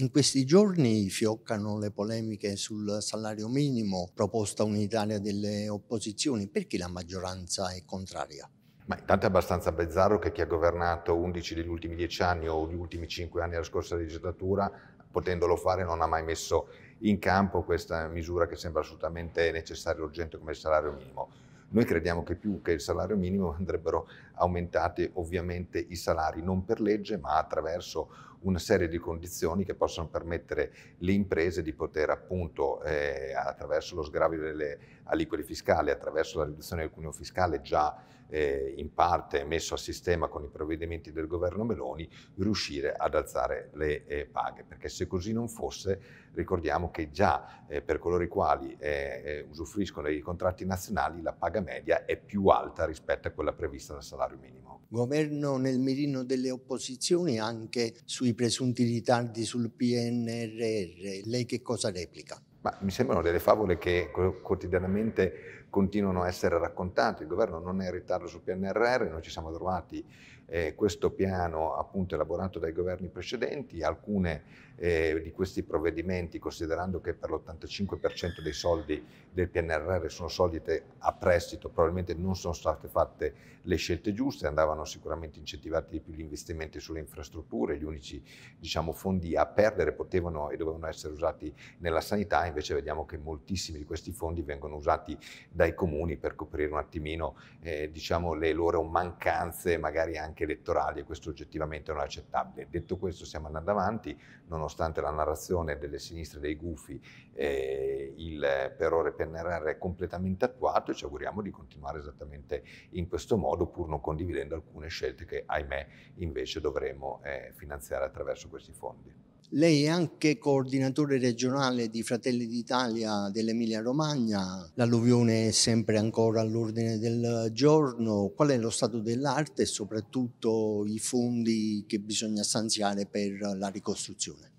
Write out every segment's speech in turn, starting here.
In questi giorni fioccano le polemiche sul salario minimo, proposta unitaria delle opposizioni. Perché la maggioranza è contraria? Ma intanto è abbastanza bizzarro che chi ha governato 11 degli ultimi 10 anni o gli ultimi 5 anni della scorsa legislatura, potendolo fare, non ha mai messo in campo questa misura che sembra assolutamente necessaria e urgente come il salario minimo. Noi crediamo che più che il salario minimo andrebbero aumentati ovviamente i salari, non per legge, ma attraverso una serie di condizioni che possono permettere alle imprese di poter appunto eh, attraverso lo sgravio delle aliquote fiscali, attraverso la riduzione del cuneo fiscale già eh, in parte messo a sistema con i provvedimenti del governo Meloni, riuscire ad alzare le eh, paghe, perché se così non fosse ricordiamo che già eh, per coloro i quali eh, eh, usufruiscono dei contratti nazionali la paga media è più alta rispetto a quella prevista dal salario minimo. Governo nel mirino delle opposizioni anche sui sui presunti ritardi sul PNRR, lei che cosa replica? Ma mi sembrano delle favole che quotidianamente continuano a essere raccontate, il governo non è in ritardo sul PNRR, noi ci siamo trovati eh, questo piano appunto elaborato dai governi precedenti, alcune eh, di questi provvedimenti considerando che per l'85% dei soldi del PNRR sono soldi a prestito, probabilmente non sono state fatte le scelte giuste, andavano sicuramente incentivati di più gli investimenti sulle infrastrutture, gli unici diciamo, fondi a perdere potevano e dovevano essere usati nella sanità, invece vediamo che moltissimi di questi fondi vengono usati dai comuni per coprire un attimino eh, diciamo, le loro mancanze magari anche elettorali e questo oggettivamente non è accettabile. Detto questo stiamo andando avanti, nonostante la narrazione delle sinistre dei gufi, eh, il per ore PNRR è completamente attuato e ci auguriamo di continuare esattamente in questo modo pur non condividendo alcune scelte che ahimè invece dovremo eh, finanziare attraverso questi fondi. Lei è anche coordinatore regionale di Fratelli d'Italia dell'Emilia Romagna. L'alluvione è sempre ancora all'ordine del giorno. Qual è lo stato dell'arte e soprattutto i fondi che bisogna stanziare per la ricostruzione?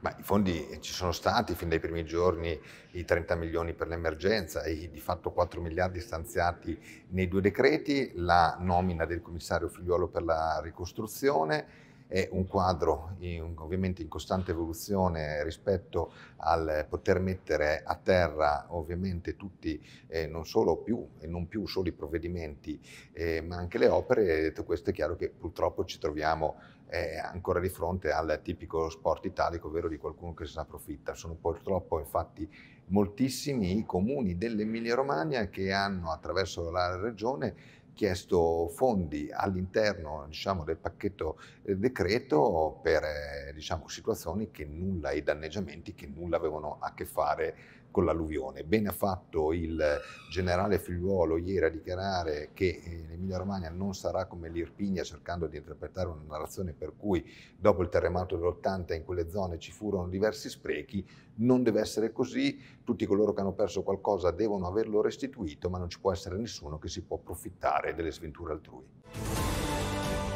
Ma I fondi ci sono stati fin dai primi giorni, i 30 milioni per l'emergenza e di fatto 4 miliardi stanziati nei due decreti, la nomina del commissario figliuolo per la ricostruzione è un quadro in, ovviamente in costante evoluzione rispetto al poter mettere a terra ovviamente tutti, eh, non solo più e non più solo i provvedimenti, eh, ma anche le opere. detto questo è chiaro che purtroppo ci troviamo eh, ancora di fronte al tipico sport italico, ovvero di qualcuno che se ne approfitta. Sono purtroppo infatti moltissimi i comuni dell'Emilia Romagna che hanno attraverso la regione chiesto fondi all'interno diciamo, del pacchetto del eh, decreto per eh, diciamo, situazioni che nulla, i danneggiamenti che nulla avevano a che fare con l'alluvione. Bene ha fatto il generale Figliuolo ieri a dichiarare che eh, l'Emilia Romagna non sarà come l'Irpigna cercando di interpretare una narrazione per cui dopo il terremoto dell'80 in quelle zone ci furono diversi sprechi. Non deve essere così, tutti coloro che hanno perso qualcosa devono averlo restituito, ma non ci può essere nessuno che si può approfittare delle sventure altrui.